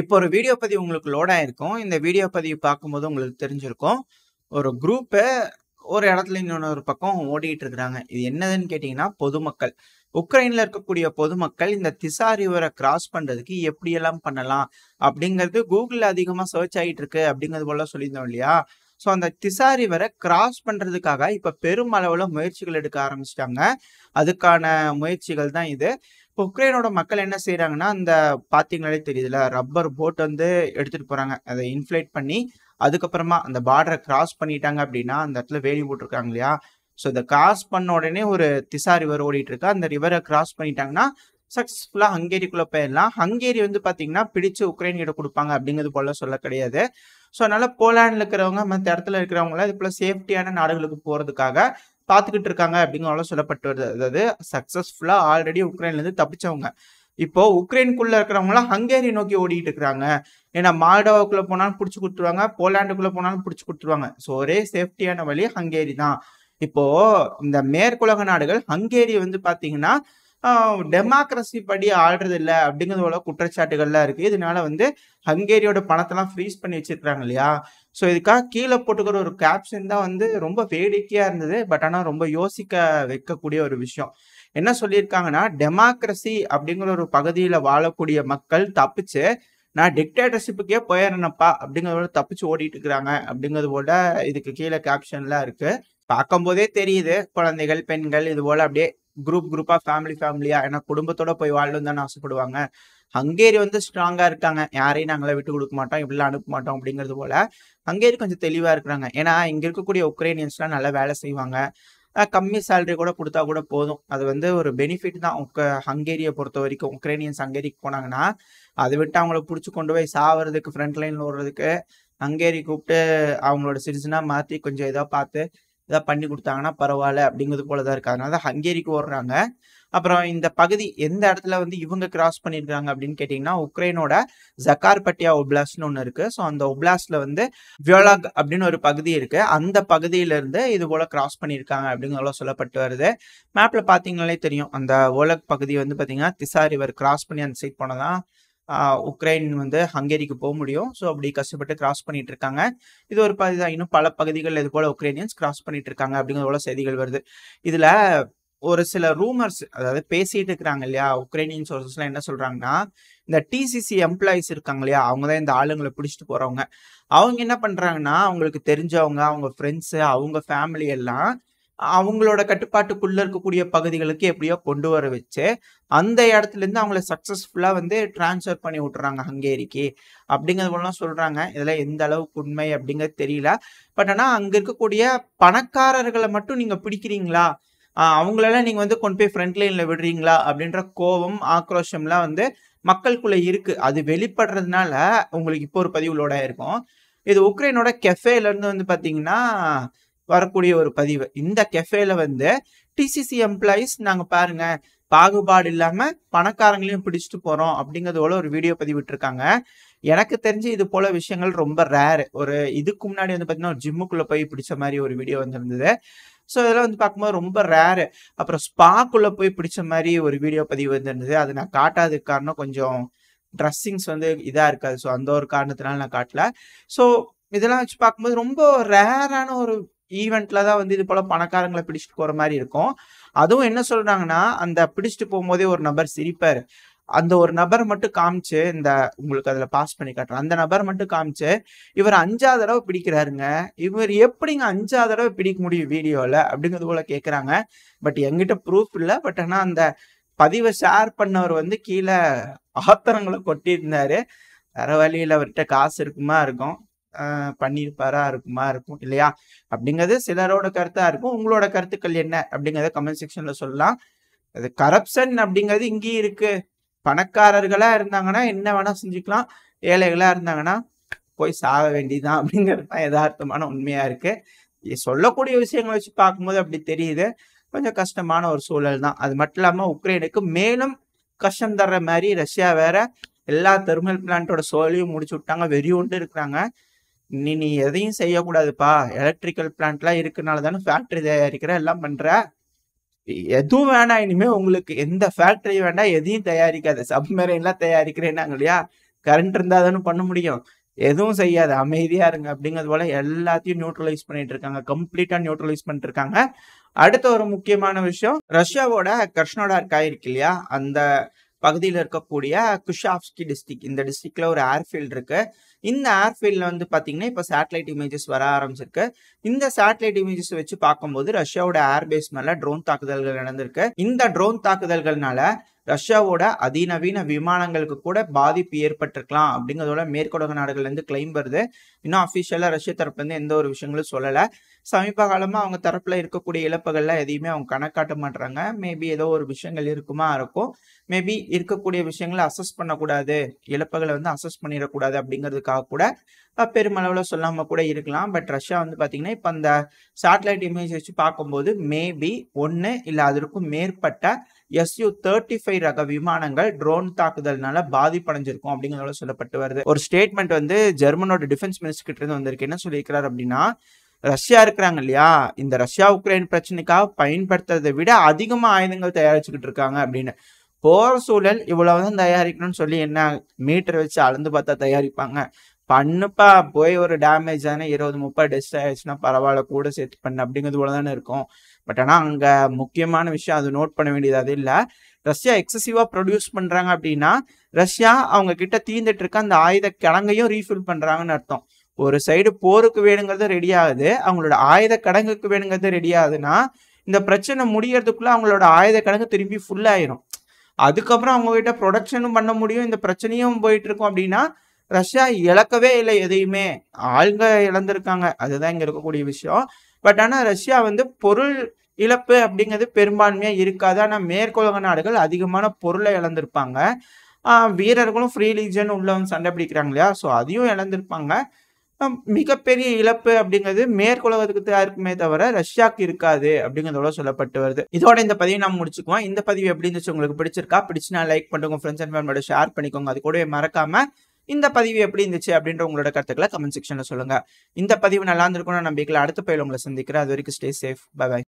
இப்போ ஒரு வீடியோ பதிவு உங்களுக்கு லோட் இந்த வீடியோ பதிவு பார்க்கும்போது உங்களுக்கு தெரிஞ்சிருக்கும் ஒரு குரூப்பை ஒரு இடத்துல இன்னொன்று ஒரு பக்கம் ஓடிக்கிட்டு இருக்கிறாங்க இது என்னதுன்னு கேட்டிங்கன்னா பொதுமக்கள் உக்ரைனில் இருக்கக்கூடிய பொதுமக்கள் இந்த திசா ரிவரை கிராஸ் பண்ணுறதுக்கு எப்படியெல்லாம் பண்ணலாம் அப்படிங்கிறது கூகுளில் அதிகமாக சர்ச் ஆகிட்டு இருக்கு அப்படிங்கிறது போல சொல்லியிருந்தோம் இல்லையா ஸோ அந்த திசா ரிவரை கிராஸ் பண்ணுறதுக்காக இப்போ பெரும் அளவில் முயற்சிகள் எடுக்க ஆரம்பிச்சிட்டாங்க அதுக்கான முயற்சிகள் தான் இது இப்போ உக்ரைனோட மக்கள் என்ன செய்கிறாங்கன்னா அந்த பார்த்தீங்களாலே தெரியுதுல ரப்பர் போட் வந்து எடுத்துகிட்டு போகிறாங்க அதை இன்ஃப்ளேட் பண்ணி அதுக்கப்புறமா அந்த பார்டரை கிராஸ் பண்ணிட்டாங்க அப்படின்னா அந்த இடத்துல வேலி போட்டிருக்காங்க இல்லையா ஸோ இதை கிராஸ் பண்ண உடனே ஒரு திசா ரிவர் ஓடிட்டு இருக்கா அந்த ரிவரை கிராஸ் பண்ணிட்டாங்கன்னா சக்ஸஸ்ஃபுல்லாக ஹங்கேரிக்குள்ளே போயிடலாம் ஹங்கேரி வந்து பார்த்தீங்கன்னா பிடிச்சு உக்ரைன் கிட்ட கொடுப்பாங்க அப்படிங்கிறது போல சொல்ல கிடையாது ஸோ அதனால் போலாண்டில் இருக்கிறவங்க மற்ற இடத்துல இருக்கிறவங்களாம் இது போல சேஃப்டியான நாடுகளுக்கு போகிறதுக்காக பார்த்துக்கிட்டு இருக்காங்க அப்படிங்கிறவங்களும் சொல்லப்பட்டு வருது அதாவது சக்ஸஸ்ஃபுல்லாக ஆல்ரெடி உக்ரைன்லேருந்து தப்பிச்சவங்க இப்போ உக்ரைனுக்குள்ள இருக்கிறவங்களாம் ஹங்கேரி நோக்கி ஓடிக்கிட்டு இருக்கிறாங்க ஏன்னா மால்டோவாக்குள்ள போனாலும் பிடிச்சி கொடுத்துருவாங்க போலாண்டுக்குள்ள போனாலும் பிடிச்சி கொடுத்துருவாங்க ஸோ ஒரே சேஃப்டியான வழி ஹங்கேரி தான் இப்போ இந்த மேற்குலக நாடுகள் ஹங்கேரி வந்து பாத்தீங்கன்னா டெமோக்ரஸி படி ஆடுறது இல்லை அப்படிங்கிறதோட குற்றச்சாட்டுகள்லாம் இருக்குது இதனால வந்து ஹங்கேரியோட பணத்தெல்லாம் ஃப்ரீஸ் பண்ணி வச்சிருக்கிறாங்க இல்லையா ஸோ இதுக்காக கீழே போட்டுக்கிற ஒரு கேப்ஷன் தான் வந்து ரொம்ப வேடிக்கையாக இருந்தது பட் ஆனால் ரொம்ப யோசிக்க வைக்கக்கூடிய ஒரு விஷயம் என்ன சொல்லியிருக்காங்கன்னா டெமோக்ரஸி அப்படிங்கிற ஒரு பகுதியில் வாழக்கூடிய மக்கள் தப்பிச்சு நான் டிக்டேட்டர்ஷிப்புக்கே போயிடறேனப்பா அப்படிங்கிறதோட தப்பிச்சு ஓடிட்டு இருக்கிறாங்க போல இதுக்கு கீழே கேப்ஷன்லாம் இருக்குது பார்க்கும்போதே தெரியுது குழந்தைகள் பெண்கள் இது போல் அப்படியே குரூப் குரூப்பா ஃபேமிலி ஃபேமிலியா ஏன்னா குடும்பத்தோட போய் வாழணும் தானே ஆசைப்படுவாங்க ஹங்கேரி வந்து ஸ்ட்ராங்கா இருக்காங்க யாரையும் நாங்களே விட்டு கொடுக்க மாட்டோம் இப்படிலாம் அனுப்ப மாட்டோம் அப்படிங்கிறது போல ஹங்கேரி கொஞ்சம் தெளிவா இருக்கிறாங்க ஏன்னா இங்க இருக்கக்கூடிய உக்ரைனியன்ஸ்லாம் நல்லா வேலை செய்வாங்க கம்மி சேலரி கூட கொடுத்தா கூட போதும் அது வந்து ஒரு பெனிஃபிட் தான் உக்க ஹங்கேரியை பொறுத்த வரைக்கும் உக்ரைனியன்ஸ் ஹங்கேரிக்கு போனாங்கன்னா அதை விட்டு அவங்கள பிடிச்சி கொண்டு போய் சாவறதுக்கு ஃப்ரண்ட் லைன்ல ஓடுறதுக்கு ஹங்கேரி கூப்பிட்டு அவங்களோட சிட்டிசனா மாற்றி கொஞ்சம் ஏதோ பார்த்து இதாக பண்ணி கொடுத்தாங்கன்னா பரவாயில்ல அப்படிங்கிறது போல தான் இருக்காங்க அதனால தான் ஹங்கேரிக்கு ஓடுறாங்க அப்புறம் இந்த பகுதி எந்த இடத்துல வந்து இவங்க கிராஸ் பண்ணியிருக்காங்க அப்படின்னு கேட்டிங்கன்னா உக்ரைனோட ஜக்கார்பட்டியா ஒப்ளாஸ்ட்னு ஒன்று இருக்குது ஸோ அந்த ஒப்ளாஸ்டில் வந்து வியோலாக் அப்படின்னு ஒரு பகுதி இருக்குது அந்த பகுதியிலேருந்து இது போல் கிராஸ் பண்ணியிருக்காங்க அப்படிங்கிறதெல்லாம் சொல்லப்பட்டு வருது மேப்பில் பார்த்தீங்கனாலே தெரியும் அந்த ஓலக் பகுதி வந்து பார்த்தீங்கன்னா திசா ரிவர் கிராஸ் பண்ணி அந்த சைட் போனதான் உக்ரைன் வந்து ஹங்கேரிக்கு போக முடியும் ஸோ அப்படி கஷ்டப்பட்டு கிராஸ் பண்ணிட்டு இருக்காங்க இது ஒரு பகுதி தான் இன்னும் பல பகுதிகளில் இது போல உக்ரைனியன்ஸ் கிராஸ் பண்ணிட்டு இருக்காங்க அப்படிங்கிற போல செய்திகள் வருது இதுல ஒரு சில ரூமர்ஸ் அதாவது பேசிட்டு இருக்கிறாங்க இல்லையா உக்ரைனியன் சோர்சஸ்லாம் என்ன சொல்றாங்கன்னா இந்த டிசிசி எம்ப்ளாயிஸ் இருக்காங்க இல்லையா அவங்க தான் இந்த ஆளுங்களை பிடிச்சிட்டு போறவங்க அவங்க என்ன பண்றாங்கன்னா அவங்களுக்கு தெரிஞ்சவங்க அவங்க ஃப்ரெண்ட்ஸு அவங்க ஃபேமிலி எல்லாம் அவங்களோட கட்டுப்பாட்டுக்குள்ளே இருக்கக்கூடிய பகுதிகளுக்கு எப்படியோ கொண்டு வர வச்சு அந்த இடத்துல இருந்து அவங்கள சக்ஸஸ்ஃபுல்லாக வந்து டிரான்ஸ்ஃபர் பண்ணி விட்டுறாங்க ஹங்கேரிக்கு அப்படிங்கிறது போலாம் சொல்கிறாங்க இதெல்லாம் எந்த அளவுக்கு உண்மை அப்படிங்கிறது தெரியல பட் ஆனால் அங்கே இருக்கக்கூடிய பணக்காரர்களை மட்டும் நீங்கள் பிடிக்கிறீங்களா அவங்களெல்லாம் நீங்கள் வந்து கொண்டு போய் ஃப்ரண்ட் லைனில் விடுறீங்களா அப்படின்ற கோபம் ஆக்ரோஷம்லாம் வந்து மக்களுக்குள்ளே இருக்குது அது வெளிப்படுறதுனால உங்களுக்கு இப்போ ஒரு பதிவுலோட இருக்கும் இது உக்ரைனோட கெஃபேலேருந்து வந்து பார்த்தீங்கன்னா வரக்கூடிய ஒரு பதிவு இந்த கெஃபேல வந்து டிசிசி எம்ப்ளாயீஸ் நாங்கள் பாருங்க பாகுபாடு இல்லாம பணக்காரங்களையும் பிடிச்சிட்டு போறோம் அப்படிங்கறது போல ஒரு வீடியோ பதிவிட்டிருக்காங்க எனக்கு தெரிஞ்சு இது போல விஷயங்கள் ரொம்ப ரேர் ஒரு இதுக்கு முன்னாடி வந்து பாத்தீங்கன்னா ஒரு ஜிம்முக்குள்ள போய் பிடிச்ச மாதிரி ஒரு வீடியோ வந்திருந்தது ஸோ இதெல்லாம் வந்து பார்க்கும்போது ரொம்ப ரேரு அப்புறம் ஸ்பாக்குள்ளே போய் பிடிச்ச மாதிரி ஒரு வீடியோ பதிவு வந்திருந்தது அது நான் காட்டாததுக்கு காரணம் கொஞ்சம் ட்ரெஸ்ஸிங்ஸ் வந்து இதாக இருக்காது ஸோ அந்த ஒரு காரணத்தினால நான் காட்டல ஸோ இதெல்லாம் வச்சு பார்க்கும்போது ரொம்ப ரேரான ஒரு ஈவெண்ட்ல தான் வந்து இது போல பணக்காரங்களை பிடிச்சிட்டு போற மாதிரி இருக்கும் அதுவும் என்ன சொல்றாங்கன்னா அந்த பிடிச்சிட்டு போகும்போதே ஒரு நபர் சிரிப்பாரு அந்த ஒரு நபர் மட்டும் காமிச்சு இந்த உங்களுக்கு அதுல பாஸ் பண்ணி காட்டுறேன் அந்த நபர் மட்டும் காமிச்சு இவர் அஞ்சாவது தடவை பிடிக்கிறாருங்க இவர் எப்படிங்க அஞ்சாவது தடவை பிடிக்க முடியும் வீடியோல அப்படிங்கிறது போல கேட்குறாங்க பட் எங்கிட்ட ப்ரூஃப் இல்லை பட் ஆனா அந்த பதிவை ஷேர் பண்ணவர் வந்து கீழே ஆத்திரங்களை கொட்டியிருந்தாரு வேற வழியில் அவர்கிட்ட காசு இருக்குமா இருக்கும் பண்ணியிருப்பாரா இருக்குமா இருக்கும் இல்லையா அப்படிங்கிறது சிலரோட கருத்தாக இருக்கும் உங்களோட கருத்துக்கள் என்ன அப்படிங்கிறத கமெண்ட் செக்ஷன்ல சொல்லலாம் அது கரப்ஷன் அப்படிங்கிறது இங்கேயும் இருக்கு பணக்காரர்களாக இருந்தாங்கன்னா என்ன வேணால் செஞ்சுக்கலாம் ஏழைகளாக இருந்தாங்கன்னா போய் சாக வேண்டியதுதான் அப்படிங்கிறது தான் யதார்த்தமான உண்மையாக இருக்கு சொல்லக்கூடிய விஷயங்களை வச்சு பார்க்கும்போது அப்படி தெரியுது கொஞ்சம் கஷ்டமான ஒரு சூழல் தான் அது மட்டும் இல்லாமல் உக்ரைனுக்கு மேலும் கஷ்டம் தர்ற மாதிரி ரஷ்யா வேற எல்லா தெர்மல் பிளான்ட்டோட சோழியும் முடிச்சு விட்டாங்க வெறி இருக்கிறாங்க நீ நீ எதையும் செய்யக்கூடாதுப்பா எலக்ட்ரிக்கல் பிளான்ட்லாம் இருக்கனால தானே ஃபேக்ட்ரி தயாரிக்கிற எல்லாம் பண்ணுற எதுவும் வேணாம் இனிமேல் உங்களுக்கு எந்த ஃபேக்ட்ரி வேண்டாம் எதையும் தயாரிக்காது சப்மெரின்லாம் தயாரிக்கிறேன்னாங்க இல்லையா கரண்ட் இருந்தால் தானே பண்ண முடியும் எதுவும் செய்யாது அமைதியாக இருங்க அப்படிங்கிறது போல் எல்லாத்தையும் நியூட்ரலைஸ் பண்ணிட்டு இருக்காங்க கம்ப்ளீட்டாக நியூட்ரலைஸ் பண்ணிட்டு இருக்காங்க அடுத்த ஒரு முக்கியமான விஷயம் ரஷ்யாவோட கிருஷ்ணோட ஆயிருக்கு இல்லையா அந்த பகுதியில் இருக்கக்கூடிய குஷாப்ஸ்கி டிஸ்ட்ரிக் இந்த டிஸ்ட்ரிக்டில் ஒரு ஏர்ஃபீல்டு இருக்குது இந்த ஏர்ஃபீல்டில் வந்து பார்த்தீங்கன்னா இப்போ சேட்டலைட் இமேஜஸ் வர ஆரம்பிச்சிருக்கு இந்த சேட்டலைட் இமேஜஸ் வச்சு பார்க்கும்போது ரஷ்யாவோட ஏர்பேஸ் மேலே ட்ரோன் தாக்குதல்கள் நடந்திருக்கு இந்த ட்ரோன் தாக்குதல்கள்னால ரஷ்யாவோட அதிநவீன விமானங்களுக்கு கூட பாதிப்பு ஏற்பட்டிருக்கலாம் அப்படிங்கிறதோட மேற்குலக நாடுகள்லேருந்து கிளைம் வருது இன்னும் அஃபிஷியலாக ரஷ்ய தரப்புலேருந்து எந்த ஒரு விஷயங்களும் சொல்லலை சமீப காலமாக அவங்க தரப்பில் இருக்கக்கூடிய இழப்புகள்லாம் எதையுமே அவங்க கணக்காட்ட மாட்டுறாங்க மேபி ஏதோ ஒரு விஷயங்கள் இருக்குமா இருக்கும் மேபி இருக்கக்கூடிய விஷயங்களை அசஸ் பண்ணக்கூடாது இழப்புகளை வந்து அசஸ் பண்ணிடக்கூடாது அப்படிங்கிறதுக்காக கூட பெருமளவில் சொல்லாமல் கூட இருக்கலாம் பட் ரஷ்யா வந்து பார்த்தீங்கன்னா இப்போ அந்த சேட்டலைட் இமேஜ் வச்சு பார்க்கும்போது மேபி ஒன்று இல்லை அதற்கும் மேற்பட்ட எஸ்யூ தேர்ட்டி ஃபைவ் ரக விமானங்கள் ட்ரோன் தாக்குதல்னால பாதிப்படைஞ்சிருக்கும் அப்படிங்கிறத சொல்லப்பட்டு வருது ஒரு ஸ்டேட்மெண்ட் வந்து ஜெர்மனோட டிஃபென்ஸ் மினிஸ்டர் கிட்ட இருந்து வந்திருக்கு என்ன சொல்லியிருக்கிறார் அப்படின்னா ரஷ்யா இருக்கிறாங்க இல்லையா இந்த ரஷ்யா உக்ரைன் பிரச்சனைக்காக பயன்படுத்துறதை விட அதிகமாக ஆயுதங்கள் தயாரிச்சுக்கிட்டு இருக்காங்க அப்படின்னு போர் சூழல் இவ்வளவுதான் தயாரிக்கணும்னு சொல்லி என்ன மீட்டர் வச்சு அளந்து பார்த்தா தயாரிப்பாங்க பண்ணுப்பா போய் ஒரு டேமேஜ் ஆனால் இருபது முப்பது டெஸ்ட் ஆயிடுச்சுன்னா பரவாயில்ல கூட சேர்த்து பண்ண அப்படிங்கிறது போல தானே இருக்கும் பட் ஆனால் அங்கே முக்கியமான விஷயம் அது நோட் பண்ண வேண்டியது அது இல்லை ரஷ்யா எக்ஸசிவாக ப்ரொடியூஸ் பண்ணுறாங்க அப்படின்னா ரஷ்யா அவங்க கிட்ட தீர்ந்துட்டு இருக்க அந்த ஆயுத கிடங்கையும் ரீஃபில் பண்ணுறாங்கன்னு அர்த்தம் ஒரு சைடு போருக்கு வேணுங்கிறது ரெடி ஆகுது அவங்களோட ஆயுத கடங்குக்கு வேணுங்கிறது ரெடி ஆகுதுன்னா இந்த பிரச்சனை முடியறதுக்குள்ள அவங்களோட ஆயுத கடங்கு திரும்பி ஃபுல்லாயிரும் அதுக்கப்புறம் அவங்க கிட்ட ப்ரொடக்ஷனும் பண்ண முடியும் இந்த பிரச்சனையும் போயிட்டு இருக்கும் அப்படின்னா ரஷ்யா இழக்கவே இல்லை எதையுமே ஆளுங்க இழந்திருக்காங்க அதுதான் இங்கே இருக்கக்கூடிய விஷயம் பட் ஆனால் ரஷ்யா வந்து பொருள் இழப்பு அப்படிங்கிறது பெரும்பான்மையாக இருக்காது ஆனால் மேற்குலக நாடுகள் அதிகமான பொருளை இழந்திருப்பாங்க வீரர்களும் ஃப்ரீ லீஜன் உள்ளவங்க சண்டை பிடிக்கிறாங்க இல்லையா ஸோ அதையும் இழந்திருப்பாங்க மிகப்பெரிய இழப்பு அப்படிங்கிறது மேற்குலகத்துக்கு இருக்குமே தவிர ரஷ்யாவுக்கு இருக்காது அப்படிங்கிறதோட சொல்லப்பட்டு வருது இதோட இந்த பதிவை நம்ம முடிச்சுக்குவோம் இந்த பதிவு எப்படி இருந்துச்சு உங்களுக்கு பிடிச்சிருக்கா பிடிச்சினா லைக் பண்ணுங்க ஃப்ரெண்ட்ஸ் அண்ட் ஃபேமிலியோட ஷேர் பண்ணிக்கோங்க அது கூடவே மறக்காம இந்த பதிவு எப்படி இருந்துச்சு அப்படின்ற உங்களோட கருத்துக்களை கமெண்ட் செக்ஷனில் சொல்லுங்கள் இந்த பதிவு நல்லா இருந்திருக்கும்னு நம்பிக்கை அடுத்த பயில உங்களை சந்திக்கிறேன் அது வரைக்கும் ஸ்டே சேஃப் பாய்